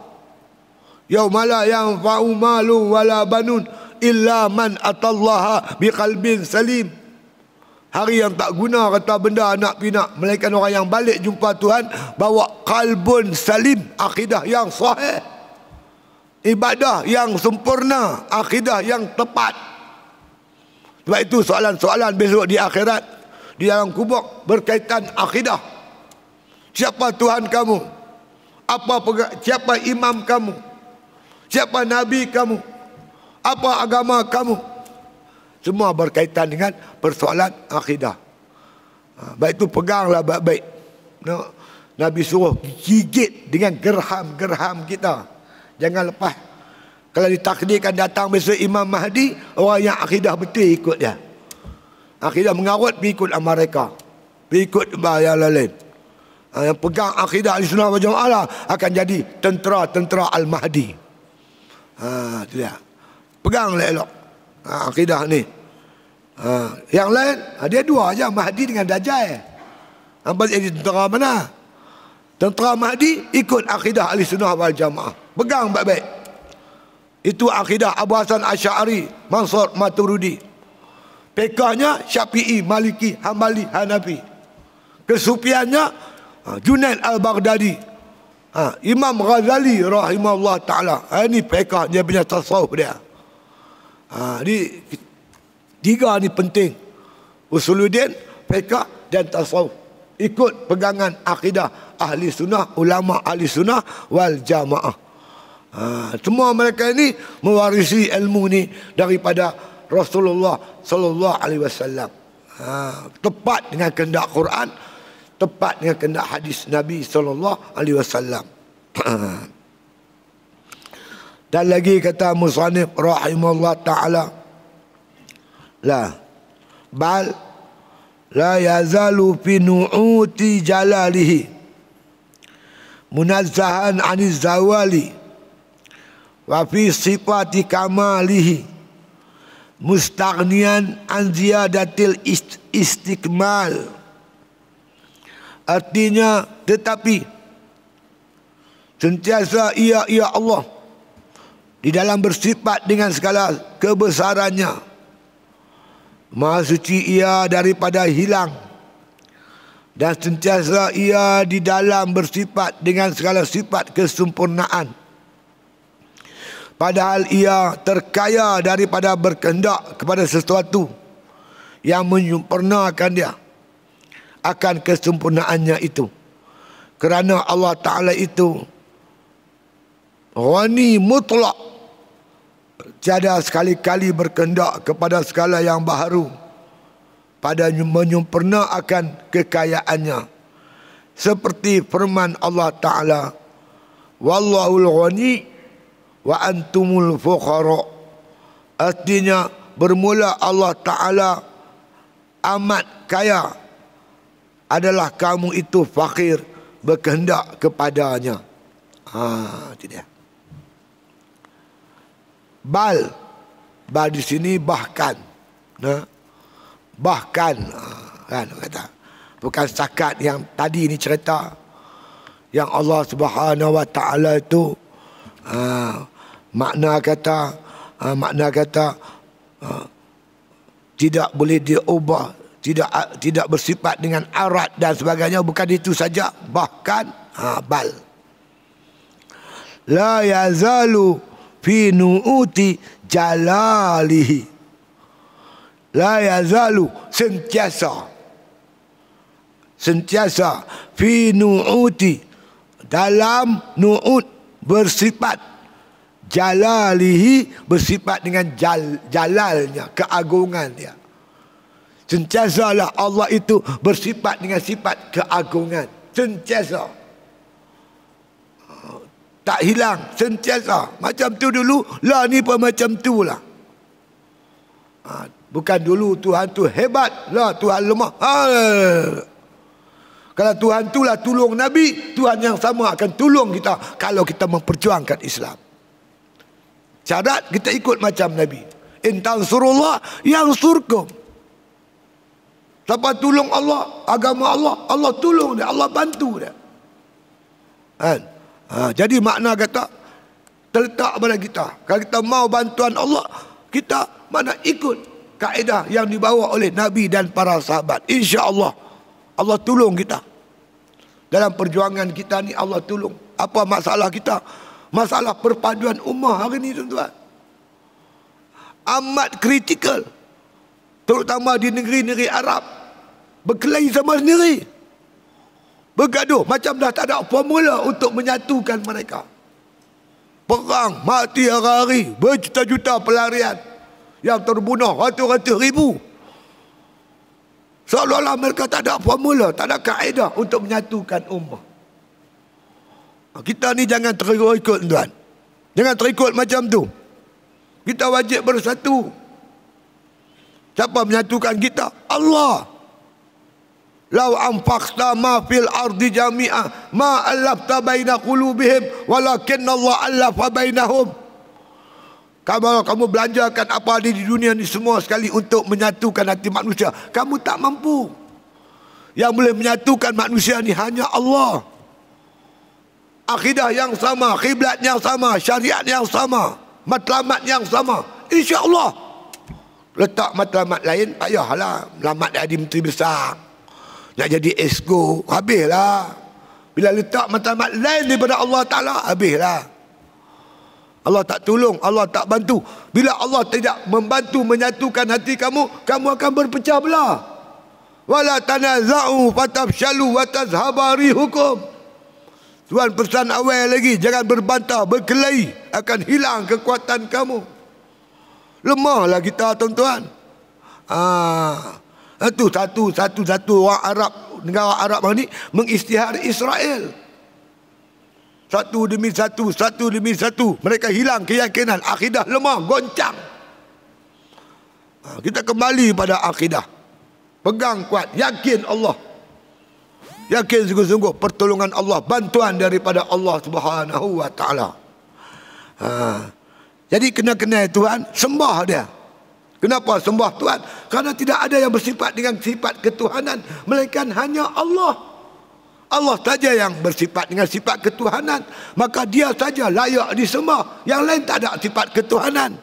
Yaumala yang fa'u wala banun illa man atallaha biqalbin salim hari yang tak guna kata benda nak pinak melainkan orang yang balik jumpa Tuhan bawa kalbun salim akidah yang sahih ibadah yang sempurna akidah yang tepat sebab itu soalan-soalan besok di akhirat di dalam kubur berkaitan akidah siapa Tuhan kamu apa siapa imam kamu siapa nabi kamu apa agama kamu semua berkaitan dengan persoalan akidah. Ah, baik itu peganglah baik-baik. Nabi suruh gigit dengan gerham-gerham kita. Jangan lepas. Kalau ditakdirkan datang besok Imam Mahdi, orang yang akidah betul ikut dia. Akidah mengarut, berikut mereka. ikut yang lain. Ah, yang pegang akidah Al-Sunnah wa Allah akan jadi tentera-tentera Al-Mahdi. Ha, ah, itu dia. Peganglah elok. Ha, akidah ni. Ha. Yang lain, ha, dia dua aja Mahdi dengan Dajjal. Ambil jadi tentera mana? Tentera Mahdi ikut akidah Ahli Sunnah wal Jamaah. Pegang baik-baik. Itu akidah Abu Hasan Asy'ari, Mansur Maturidi. Pekahnya Syafi'i, Maliki, Hamali, Hanafi. Kesupiannya ha, Junaid Al-Baghdadi. Ha, Imam Ghazali rahimahullah taala. Ha, ini pekah dia punya tasawuf dia. Ha, di Tiga ni penting. Usuluddin, fiqah dan tasawuf. Ikut pegangan akidah ahli sunnah, ulama ahli sunnah wal jamaah. Ha, semua mereka ini mewarisi ilmu ni daripada Rasulullah sallallahu alaihi wasallam. Ha, tepat dengan kehendak Quran, tepat dengan kehendak hadis Nabi sallallahu alaihi wasallam. Dan lagi kata Musanif rahimallahu taala La bal la yazalu fi nu'uti jalalihi munazahan anizawali zawali sifati kamalihi mustagnian an ziyadatil ist- istikmal artinya tetapi sentiasa ia ia Allah di dalam bersifat dengan segala kebesarannya Maha suci ia daripada hilang Dan sentiasa ia di dalam bersifat dengan segala sifat kesempurnaan Padahal ia terkaya daripada berkehendak kepada sesuatu Yang menyempurnakan dia Akan kesempurnaannya itu Kerana Allah Ta'ala itu Rani mutlak tiada sekali-kali berkendak kepada segala yang baru, pada menyumperna akan kekayaannya seperti firman Allah Ta'ala Wallahul ghani wa antumul fukhara artinya bermula Allah Ta'ala amat kaya adalah kamu itu fakir berkendak kepadanya ha, itu dia bal bal di sini bahkan ya? bahkan ah, kan kata bukan sakat yang tadi ini cerita yang Allah Subhanahu Wa Taala itu uh, makna kata uh, makna kata uh, tidak boleh diubah tidak tidak bersifat dengan arat dan sebagainya bukan itu saja bahkan uh, bal la yazalu fi nu'uti jalalihi la yazalu sentiasa sentiasa fi nu'uti dalam nu'ut bersifat jalalihi bersifat dengan jal, jalalnya keagungan dia sentiasalah Allah itu bersifat dengan sifat keagungan sentiasa tak hilang sentiasa macam tu dulu lah ni pun macam tu lah ha, bukan dulu Tuhan tu hebat lah Tuhan lemah ha, kalau Tuhan tu lah tolong Nabi Tuhan yang sama akan tolong kita kalau kita memperjuangkan Islam syarat kita ikut macam Nabi intang suruh Allah yang surkum Siapa tolong Allah, agama Allah, Allah tolong dia, Allah bantu dia. Kan? Ha, jadi makna kata terletak pada kita. Kalau kita mau bantuan Allah, kita mana ikut kaedah yang dibawa oleh Nabi dan para sahabat. Insya Allah Allah tolong kita dalam perjuangan kita ni Allah tolong. Apa masalah kita? Masalah perpaduan umat hari ini tuan-tuan. Amat kritikal. Terutama di negeri-negeri Arab. Berkelahi sama sendiri bergaduh macam dah tak ada formula untuk menyatukan mereka. Perang mati hari-hari, berjuta-juta pelarian yang terbunuh ratus-ratus ribu. Seolah-olah mereka tak ada formula, tak ada kaedah untuk menyatukan umat. Ah, kita ni jangan terikut-ikut tuan. Jangan terikut macam tu. Kita wajib bersatu. Siapa menyatukan kita? Allah. Allah. Lau anfaqta ma fil ardi jami'a ma alafta baina qulubihim walakin Allah alafa bainahum kalau kamu belanjakan apa ada di dunia ni semua sekali untuk menyatukan hati manusia kamu tak mampu yang boleh menyatukan manusia ni hanya Allah akidah yang sama kiblat yang sama syariat yang sama matlamat yang sama insyaallah letak matlamat lain tak payahlah matlamat jadi menteri besar nak jadi esko habislah bila letak matlamat lain daripada Allah Ta'ala habislah Allah tak tolong Allah tak bantu bila Allah tidak membantu menyatukan hati kamu kamu akan berpecah belah wala tanaza'u fatafshalu wa tazhabari hukum Tuhan pesan awal lagi jangan berbantah berkelahi akan hilang kekuatan kamu lemahlah kita tuan-tuan ah satu, satu, satu, satu orang Arab, negara Arab ni mengisytihar Israel. Satu demi satu, satu demi satu. Mereka hilang keyakinan. Akidah lemah, goncang. Ha, kita kembali pada akidah. Pegang kuat, yakin Allah. Yakin sungguh-sungguh pertolongan Allah, bantuan daripada Allah Subhanahu wa taala. Ha. Jadi kena kenal Tuhan, sembah dia. Kenapa sembah Tuhan? Karena tidak ada yang bersifat dengan sifat ketuhanan. Melainkan hanya Allah. Allah saja yang bersifat dengan sifat ketuhanan. Maka dia saja layak disembah. Yang lain tak ada sifat ketuhanan.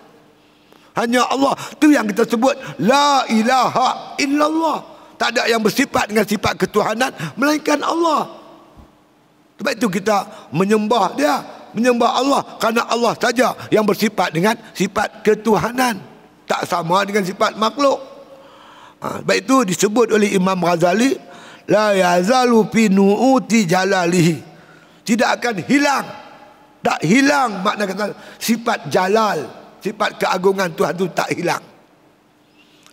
Hanya Allah. tu yang kita sebut. La ilaha illallah. Tak ada yang bersifat dengan sifat ketuhanan. Melainkan Allah. Sebab itu kita menyembah dia. Menyembah Allah. Karena Allah saja yang bersifat dengan sifat ketuhanan tak sama dengan sifat makhluk. Ha, sebab itu disebut oleh Imam Ghazali la yazalu fi nu'uti jalalihi. Tidak akan hilang. Tak hilang makna kata sifat jalal, sifat keagungan Tuhan itu tak hilang.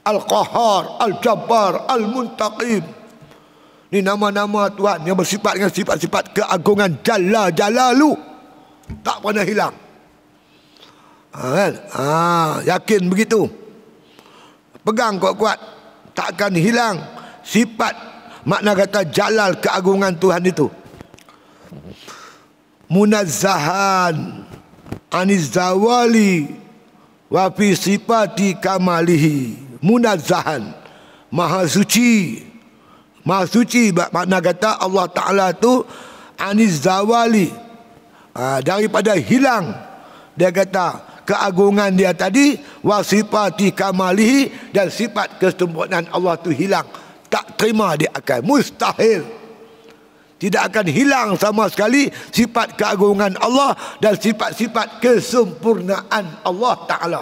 Al-Qahar, Al-Jabbar, Al-Muntaqim. Ini nama-nama Tuhan yang bersifat dengan sifat-sifat keagungan Jalla Jalalu. Tak pernah hilang. Ha, kan? ha, yakin begitu. Pegang kuat-kuat. Takkan hilang sifat makna kata jalal keagungan Tuhan itu. Munazzahan anizawali wa fi sifati kamalihi. Munazzahan maha suci. Maha suci makna kata Allah Taala tu anizawali ha, daripada hilang dia kata keagungan dia tadi wa sifati kamalihi dan sifat kesempurnaan Allah tu hilang tak terima dia akan mustahil tidak akan hilang sama sekali sifat keagungan Allah dan sifat-sifat kesempurnaan Allah taala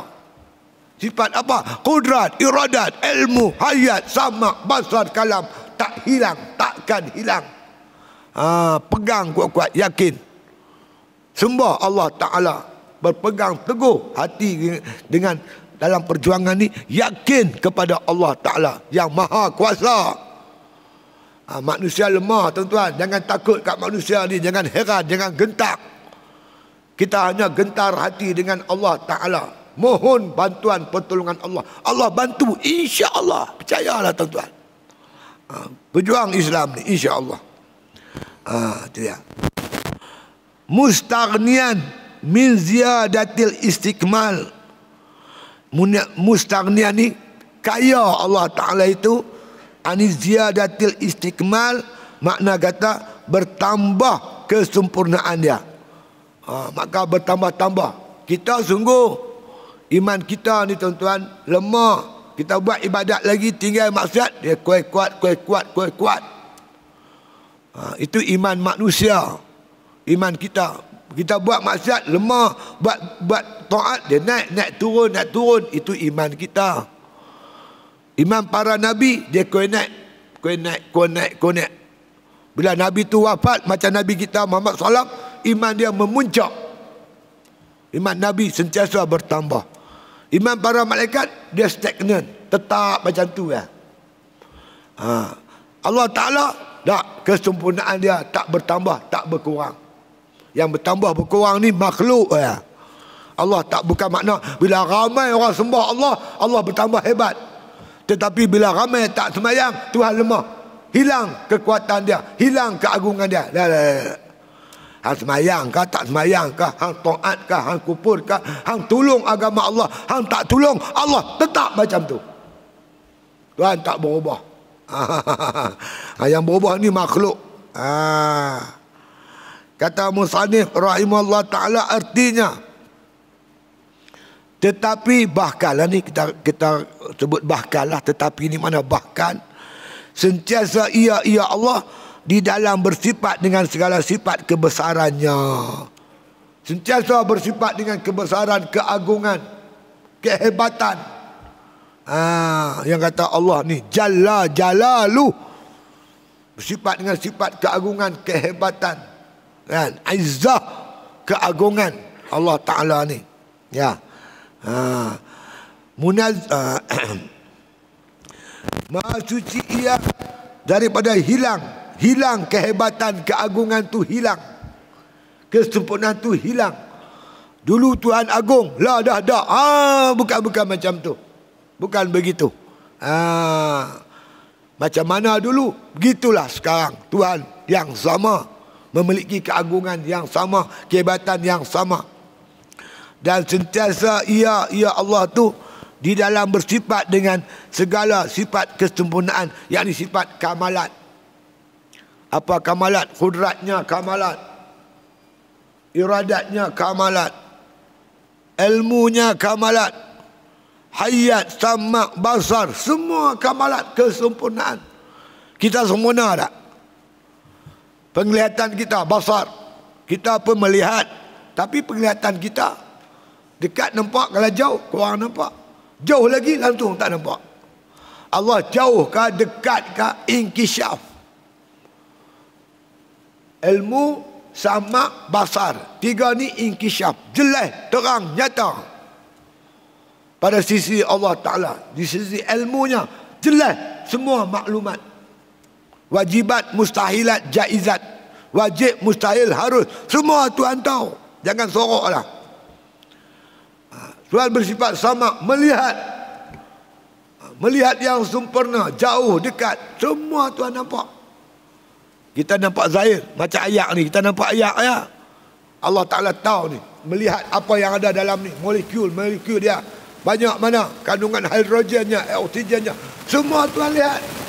sifat apa kudrat iradat ilmu hayat sama basar kalam tak hilang takkan hilang ha, pegang kuat-kuat yakin sembah Allah taala berpegang teguh hati dengan dalam perjuangan ini yakin kepada Allah Taala yang maha kuasa. Ha, manusia lemah tuan-tuan jangan takut kat manusia ni jangan heran jangan gentak kita hanya gentar hati dengan Allah Taala mohon bantuan pertolongan Allah Allah bantu insya-Allah percayalah tuan-tuan ha, berjuang Islam ni insya-Allah ha, itu mustagnian min ziyadatil istikmal mustaghniyah ni kaya Allah Taala itu ani ziyadatil istikmal makna kata bertambah kesempurnaan dia ha, maka bertambah-tambah kita sungguh iman kita ni tuan-tuan lemah kita buat ibadat lagi tinggal maksiat dia kuat-kuat kuat-kuat kuat-kuat ha, itu iman manusia iman kita kita buat maksiat lemah, buat buat taat dia naik naik turun naik turun itu iman kita. Iman para nabi dia kau naik, kau naik, kau naik, kau naik. Bila nabi tu wafat macam nabi kita Muhammad Sallam, iman dia memuncak. Iman nabi sentiasa bertambah. Iman para malaikat dia stagnan, tetap macam tu ya. Ha. Allah Taala dak kesempurnaan dia tak bertambah, tak berkurang yang bertambah berkurang ni makhluk ya. Allah tak bukan makna bila ramai orang sembah Allah, Allah bertambah hebat. Tetapi bila ramai tak semayang, Tuhan lemah. Hilang kekuatan dia, hilang keagungan dia. La la la. Hang semayang kah, tak semayang kah, hang taat kah, hang kupur kah, hang tolong agama Allah, hang tak tolong, Allah tetap macam tu. Tuhan tak berubah. Ha, yang berubah ni makhluk. Ah. Kata Musanif rahimahullah ta'ala artinya. Tetapi bahkan lah ni kita, kita sebut bahkan lah. Tetapi ini mana bahkan. Sentiasa ia ia Allah di dalam bersifat dengan segala sifat kebesarannya. Sentiasa bersifat dengan kebesaran, keagungan, kehebatan. Ah, yang kata Allah ni jalla jalalu bersifat dengan sifat keagungan, kehebatan kan izzah keagungan Allah taala ni ya ha munaz ha. ma suci ia daripada hilang hilang kehebatan keagungan tu hilang kesempurnaan tu hilang dulu tuhan agung la dah dah ha bukan bukan macam tu bukan begitu ha macam mana dulu begitulah sekarang tuhan yang sama memiliki keagungan yang sama, kehebatan yang sama. Dan sentiasa ia, ia Allah tu di dalam bersifat dengan segala sifat kesempurnaan, yakni sifat kamalat. Apa kamalat? Kudratnya kamalat. Iradatnya kamalat. Ilmunya kamalat. Hayat, samak, basar. Semua kamalat kesempurnaan. Kita sempurna tak? penglihatan kita basar kita pun melihat tapi penglihatan kita dekat nampak kalau jauh kurang nampak jauh lagi langsung tak nampak Allah jauh ke dekat ke inkisyaf ilmu sama basar tiga ni inkisyaf jelas terang nyata pada sisi Allah Ta'ala di sisi ilmunya jelas semua maklumat Wajibat, mustahilat, jaizat. Wajib, mustahil, harus. Semua Tuhan tahu. Jangan soroklah. Ha, Tuhan bersifat sama melihat. Ha, melihat yang sempurna, jauh, dekat. Semua Tuhan nampak. Kita nampak zahir. Macam ayak ni. Kita nampak ayak ya. Allah Ta'ala tahu ni. Melihat apa yang ada dalam ni. Molekul, molekul dia. Banyak mana. Kandungan hidrogennya, oksigennya. Semua Tuhan Lihat.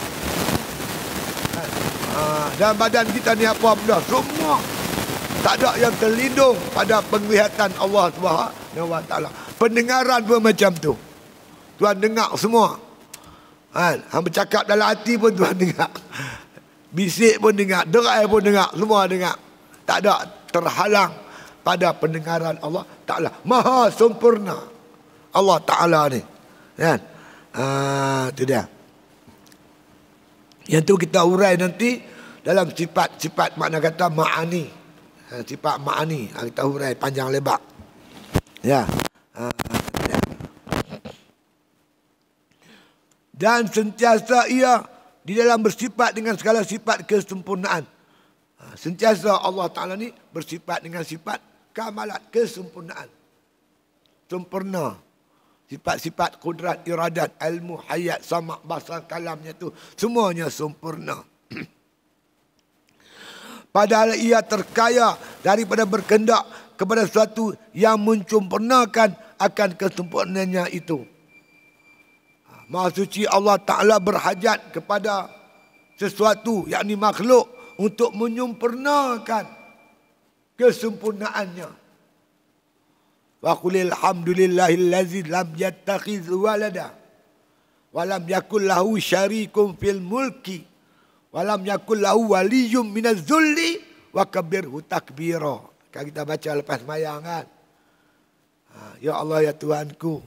Ha, dan badan kita ni apa benda semua tak ada yang terlindung pada penglihatan Allah Subhanahu wa taala pendengaran pun macam tu Tuhan dengar semua kan hang bercakap dalam hati pun Tuhan dengar bisik pun dengar derai pun dengar semua dengar tak ada terhalang pada pendengaran Allah taala maha sempurna Allah taala ni kan ah uh, tu yang tu kita urai nanti dalam sifat-sifat makna kata ma'ani. Ha, sifat ma'ani. Ha, kita urai panjang lebar. Ya. Ha, ya. Dan sentiasa ia di dalam bersifat dengan segala sifat kesempurnaan. Sentiasa Allah Ta'ala ni bersifat dengan sifat kamalat kesempurnaan. Sempurna sifat-sifat kudrat iradat ilmu hayat sama bahasa kalamnya tu semuanya sempurna padahal ia terkaya daripada berkendak kepada sesuatu yang mencumpurnakan akan kesempurnaannya itu ha, Maha Allah Ta'ala berhajat kepada sesuatu yakni makhluk untuk menyempurnakan kesempurnaannya. وقل الحمد لله الذي لم يتخذ ولدا ولم يكن له شريك في الملك ولم يكن له ولي من الذل وكبره تكبيرا kan kita baca lepas semayang kan ha, ya Allah ya Tuhanku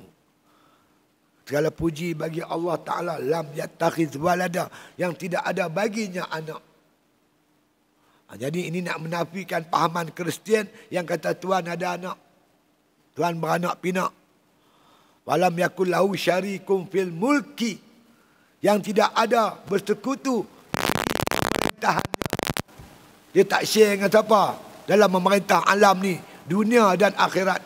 segala puji bagi Allah taala lam yattakhiz walada yang tidak ada baginya anak ha, jadi ini nak menafikan pahaman Kristian yang kata Tuhan ada anak Tuhan beranak pinak. Walam yakul lahu syarikum fil mulki yang tidak ada bersekutu tahannya. Dia tak share dengan siapa dalam memerintah alam ni, dunia dan akhirat.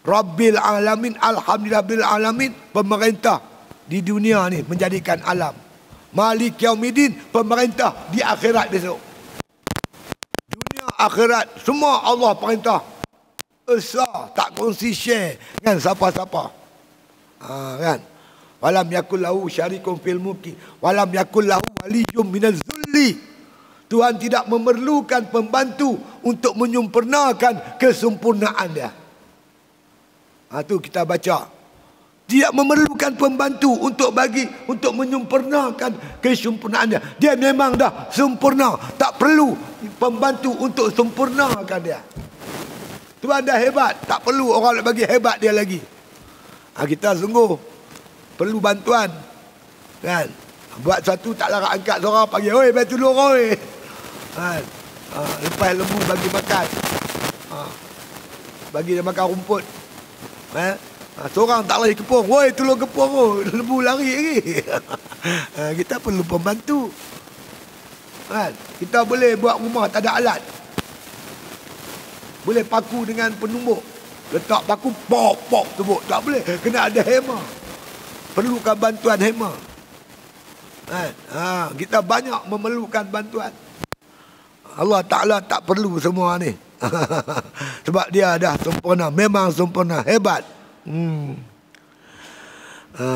Rabbil alamin alhamdulillah bil alamin pemerintah di dunia ni menjadikan alam. Malik yaumidin pemerintah di akhirat besok. Dunia akhirat semua Allah perintah besar tak kongsi share dengan siapa-siapa. Ha, kan? Walam yakul lahu syarikum fil mulki walam yakul lahu waliyyun minaz zulli. Tuhan tidak memerlukan pembantu untuk menyempurnakan kesempurnaan dia. Ha, kita baca. Tidak memerlukan pembantu untuk bagi untuk menyempurnakan kesempurnaan dia. Dia memang dah sempurna. Tak perlu pembantu untuk sempurnakan dia. Tuhan dah hebat. Tak perlu orang nak bagi hebat dia lagi. Ha, kita sungguh perlu bantuan. Kan? Buat satu tak larat angkat seorang pagi. Oi, betul dulu oi. Kan? Ha, lepas lembu bagi makan. Ha, bagi dia makan rumput. Ha? ha seorang tak lari kepung. Oi, tolong kepung. Oh. Lembu lari lagi. Ha, kita perlu pembantu. Kan? Kita boleh buat rumah tak ada alat. Boleh paku dengan penumbuk. Letak paku, pop, pop, tubuk. Tak boleh. Kena ada hammer. Perlukan bantuan hema. Kan? Ha, kita banyak memerlukan bantuan. Allah Ta'ala tak perlu semua ni. Sebab dia dah sempurna. Memang sempurna. Hebat. Hmm. Ha.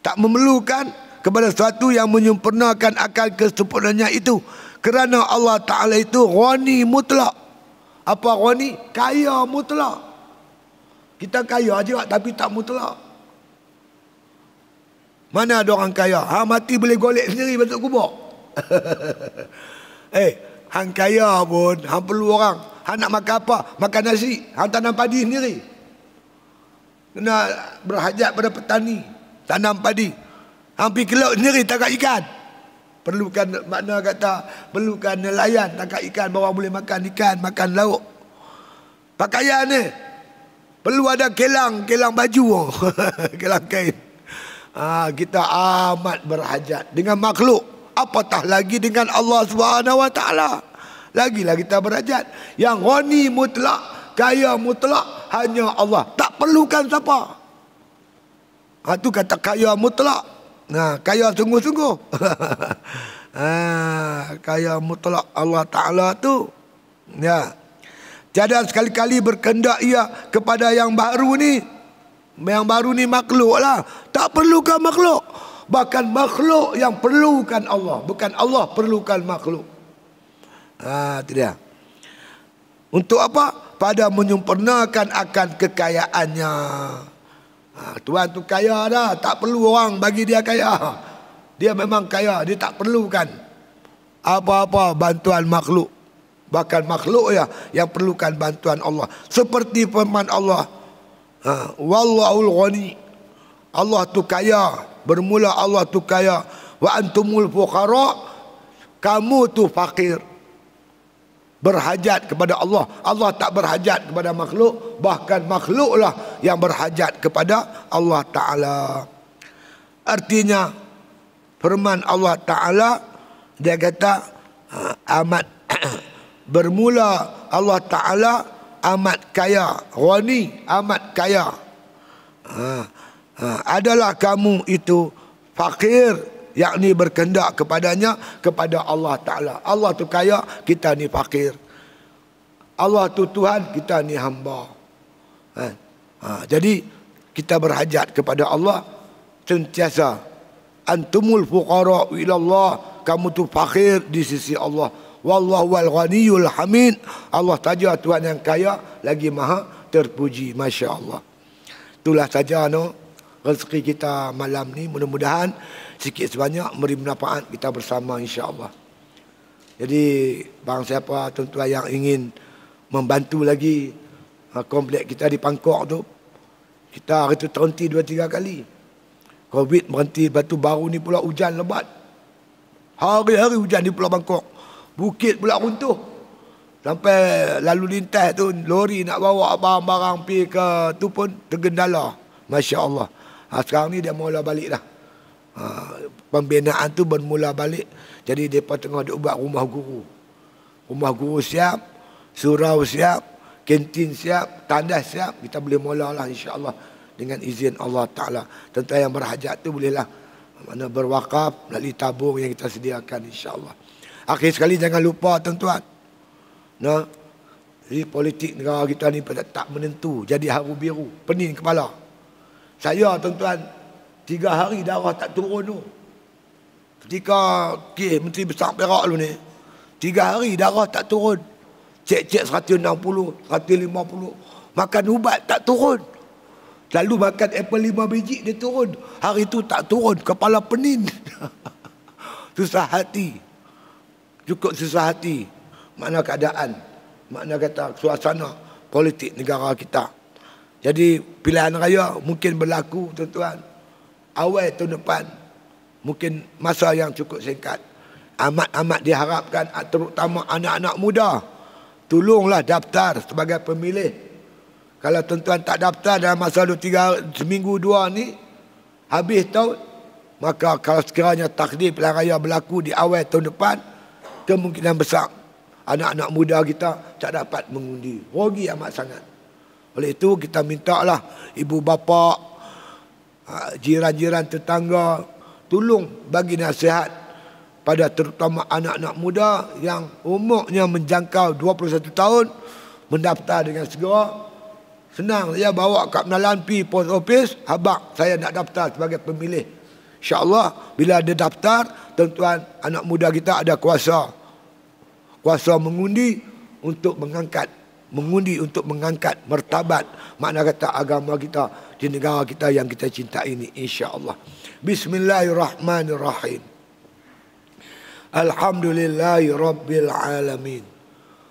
Tak memerlukan kepada sesuatu yang menyempurnakan akal kesempurnaannya itu. Kerana Allah Ta'ala itu rani mutlak apa orang ni kaya mutlak kita kaya je lah, tapi tak mutlak mana ada orang kaya ha mati boleh golek sendiri masuk kubur eh hang kaya pun hang perlu orang hang nak makan apa makan nasi hang tanam padi sendiri kena berhajat pada petani tanam padi hang pergi ke laut sendiri tangkap ikan Perlukan makna kata perlukan nelayan tangkap ikan bawa boleh makan ikan makan lauk. Pakaian ni perlu ada kelang, kelang baju, kelang kain. Ah, kita amat berhajat dengan makhluk. Apatah lagi dengan Allah Subhanahu Wa Taala. Lagilah kita berhajat. Yang ghani mutlak, kaya mutlak hanya Allah. Tak perlukan siapa. Ha, kata kaya mutlak. Nah, kaya sungguh-sungguh. ah, kaya mutlak Allah Taala tu. Ya. Jadi sekali-kali berkendak ia kepada yang baru ni. Yang baru ni makhluk lah. Tak perlukan makhluk. Bahkan makhluk yang perlukan Allah. Bukan Allah perlukan makhluk. Ah, tidak. Untuk apa? Pada menyempurnakan akan kekayaannya. Ha, Tuhan tu kaya dah, tak perlu orang bagi dia kaya. Dia memang kaya, dia tak perlukan apa-apa bantuan makhluk. Bahkan makhluk ya yang perlukan bantuan Allah. Seperti firman Allah, ha, wallahul ghani. Allah tu kaya, bermula Allah tu kaya. Wa antumul fuqara, kamu tu fakir berhajat kepada Allah. Allah tak berhajat kepada makhluk, bahkan makhluklah yang berhajat kepada Allah Taala. Artinya firman Allah Taala dia kata ah, amat bermula Allah Taala amat kaya, wani amat kaya. Ah, ah, adalah kamu itu fakir yang ni berkendak kepadanya kepada Allah Taala. Allah tu kaya, kita ni fakir. Allah tu Tuhan, kita ni hamba. Ha. ha. jadi kita berhajat kepada Allah sentiasa antumul fuqara ila Allah, kamu tu fakir di sisi Allah. Wallahu al-ghaniyul hamid. Allah taja Tuhan yang kaya lagi maha terpuji masya-Allah. Itulah saja no rezeki kita malam ni mudah-mudahan sikit sebanyak memberi manfaat kita bersama insya-Allah. Jadi barang siapa tuan-tuan yang ingin membantu lagi eh, komplek kita di Pangkor tu kita hari tu terhenti dua tiga kali. Covid berhenti batu baru ni pula hujan lebat. Hari-hari hujan di Pulau Bangkok. Bukit pula runtuh. Sampai lalu lintas tu lori nak bawa barang-barang pergi ke tu pun tergendala. Masya Allah. Ha, sekarang ni dia mula balik dah. Ha, pembinaan tu bermula balik. Jadi mereka tengah duk buat rumah guru. Rumah guru siap, surau siap, kentin siap, tandas siap. Kita boleh mula lah insyaAllah dengan izin Allah Ta'ala. Tentang yang berhajat tu bolehlah mana berwakaf melalui tabung yang kita sediakan insyaAllah. Akhir sekali jangan lupa tuan-tuan. Nah, ini politik negara kita ni tak menentu. Jadi haru biru, pening kepala. Saya tuan-tuan Tiga hari darah tak turun tu Ketika kes Menteri Besar Perak tu ni Tiga hari darah tak turun Cek-cek 160, 150 Makan ubat tak turun Lalu makan apple lima biji dia turun Hari tu tak turun Kepala pening Susah hati Cukup susah hati Makna keadaan Makna kata suasana politik negara kita jadi pilihan raya mungkin berlaku tuan-tuan awal tahun depan mungkin masa yang cukup singkat amat-amat diharapkan ah, terutama anak-anak muda tolonglah daftar sebagai pemilih kalau tuan-tuan tak daftar dalam masa 2 3 seminggu dua ni habis tahun maka kalau sekiranya takdir pilihan raya berlaku di awal tahun depan kemungkinan besar anak-anak muda kita tak dapat mengundi rugi amat sangat oleh itu kita minta lah ibu bapa, ha, jiran-jiran tetangga tolong bagi nasihat pada terutama anak-anak muda yang umurnya menjangkau 21 tahun mendaftar dengan segera senang saya bawa kat penalan pi post office habaq saya nak daftar sebagai pemilih insyaallah bila ada daftar tuan-tuan anak muda kita ada kuasa kuasa mengundi untuk mengangkat mengundi untuk mengangkat martabat makna kata agama kita di negara kita yang kita cinta ini insyaallah bismillahirrahmanirrahim alhamdulillahirabbil alamin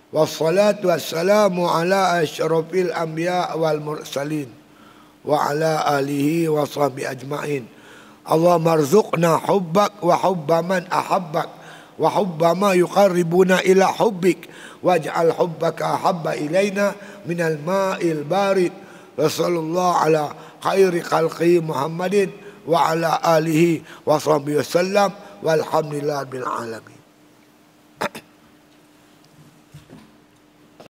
wassalatu wassalamu ala asyrafil anbiya wal mursalin wa ala alihi wa ajmain Allah marzuqna hubbak wa hubba man ahabbak وحب ما يقربنا إلى حبك واجعل حبك أحب إلينا من الماء البارد وصلى الله على خير خلقه محمد وعلى آله وصحبه وسلم والحمد لله رب العالمين